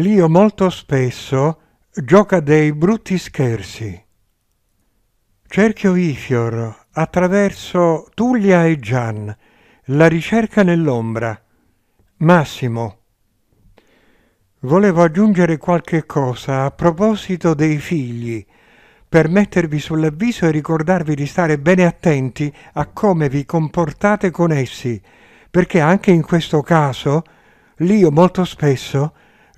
L'io molto spesso gioca dei brutti scherzi. Cerchio Ifior, attraverso Tullia e Gian, la ricerca nell'ombra. Massimo. Volevo aggiungere qualche cosa a proposito dei figli, per mettervi sull'avviso e ricordarvi di stare bene attenti a come vi comportate con essi, perché anche in questo caso l'io molto spesso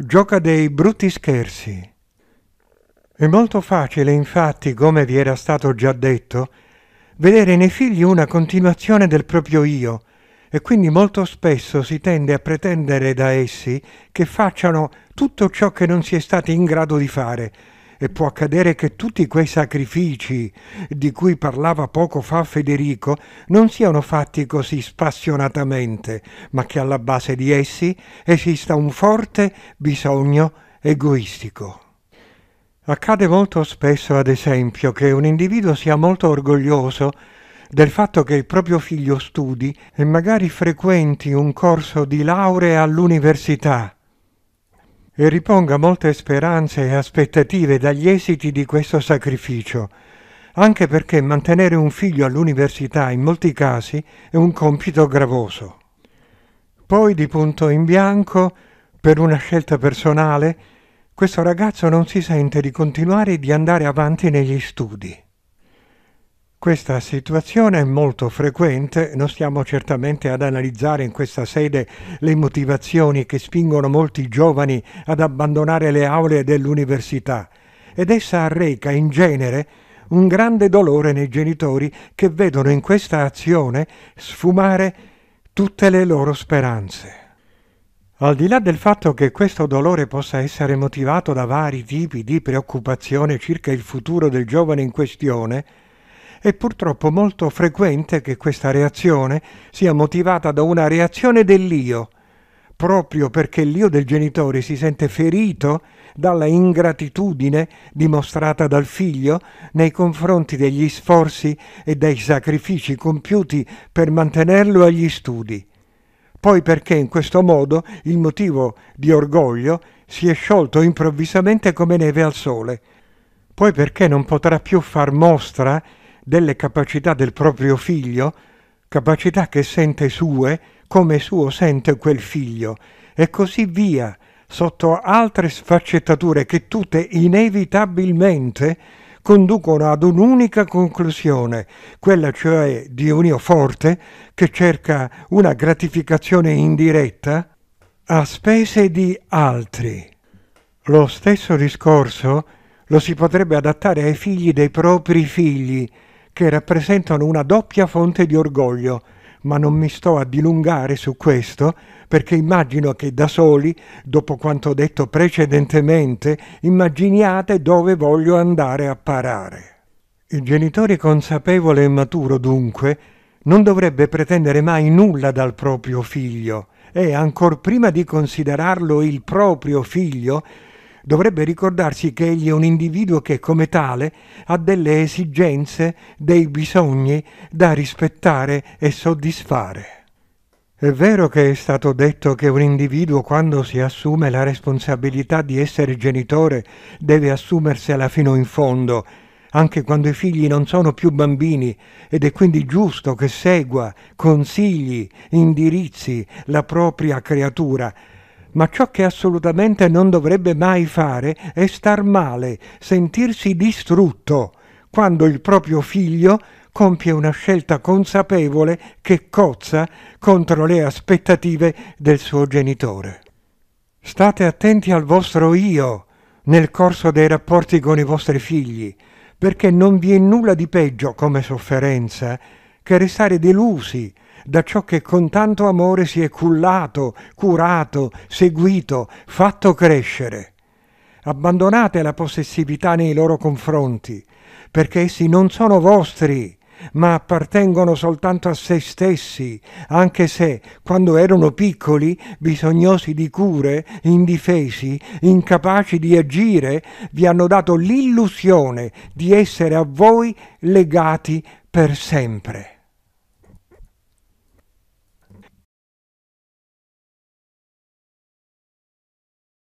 gioca dei brutti scherzi. È molto facile, infatti, come vi era stato già detto, vedere nei figli una continuazione del proprio io, e quindi molto spesso si tende a pretendere da essi che facciano tutto ciò che non si è stati in grado di fare, e può accadere che tutti quei sacrifici di cui parlava poco fa Federico non siano fatti così spassionatamente, ma che alla base di essi esista un forte bisogno egoistico. Accade molto spesso, ad esempio, che un individuo sia molto orgoglioso del fatto che il proprio figlio studi e magari frequenti un corso di laurea all'università, e riponga molte speranze e aspettative dagli esiti di questo sacrificio, anche perché mantenere un figlio all'università in molti casi è un compito gravoso. Poi di punto in bianco, per una scelta personale, questo ragazzo non si sente di continuare e di andare avanti negli studi. Questa situazione è molto frequente, non stiamo certamente ad analizzare in questa sede le motivazioni che spingono molti giovani ad abbandonare le aule dell'università ed essa arreca in genere un grande dolore nei genitori che vedono in questa azione sfumare tutte le loro speranze. Al di là del fatto che questo dolore possa essere motivato da vari tipi di preoccupazione circa il futuro del giovane in questione, è purtroppo molto frequente che questa reazione sia motivata da una reazione dell'io, proprio perché l'io del genitore si sente ferito dalla ingratitudine dimostrata dal figlio nei confronti degli sforzi e dei sacrifici compiuti per mantenerlo agli studi. Poi perché in questo modo il motivo di orgoglio si è sciolto improvvisamente come neve al sole. Poi perché non potrà più far mostra delle capacità del proprio figlio, capacità che sente sue come suo sente quel figlio, e così via, sotto altre sfaccettature che tutte inevitabilmente conducono ad un'unica conclusione, quella cioè di un io forte che cerca una gratificazione indiretta a spese di altri. Lo stesso discorso lo si potrebbe adattare ai figli dei propri figli, che rappresentano una doppia fonte di orgoglio, ma non mi sto a dilungare su questo perché immagino che da soli, dopo quanto detto precedentemente, immaginiate dove voglio andare a parare. Il genitore consapevole e maturo, dunque, non dovrebbe pretendere mai nulla dal proprio figlio e, ancor prima di considerarlo il proprio figlio, dovrebbe ricordarsi che egli è un individuo che come tale ha delle esigenze, dei bisogni da rispettare e soddisfare. È vero che è stato detto che un individuo quando si assume la responsabilità di essere genitore deve assumersela fino in fondo, anche quando i figli non sono più bambini, ed è quindi giusto che segua consigli, indirizzi la propria creatura, ma ciò che assolutamente non dovrebbe mai fare è star male, sentirsi distrutto, quando il proprio figlio compie una scelta consapevole che cozza contro le aspettative del suo genitore. State attenti al vostro io nel corso dei rapporti con i vostri figli, perché non vi è nulla di peggio come sofferenza che restare delusi da ciò che con tanto amore si è cullato, curato, seguito, fatto crescere. Abbandonate la possessività nei loro confronti, perché essi non sono vostri, ma appartengono soltanto a se stessi, anche se, quando erano piccoli, bisognosi di cure, indifesi, incapaci di agire, vi hanno dato l'illusione di essere a voi legati per sempre.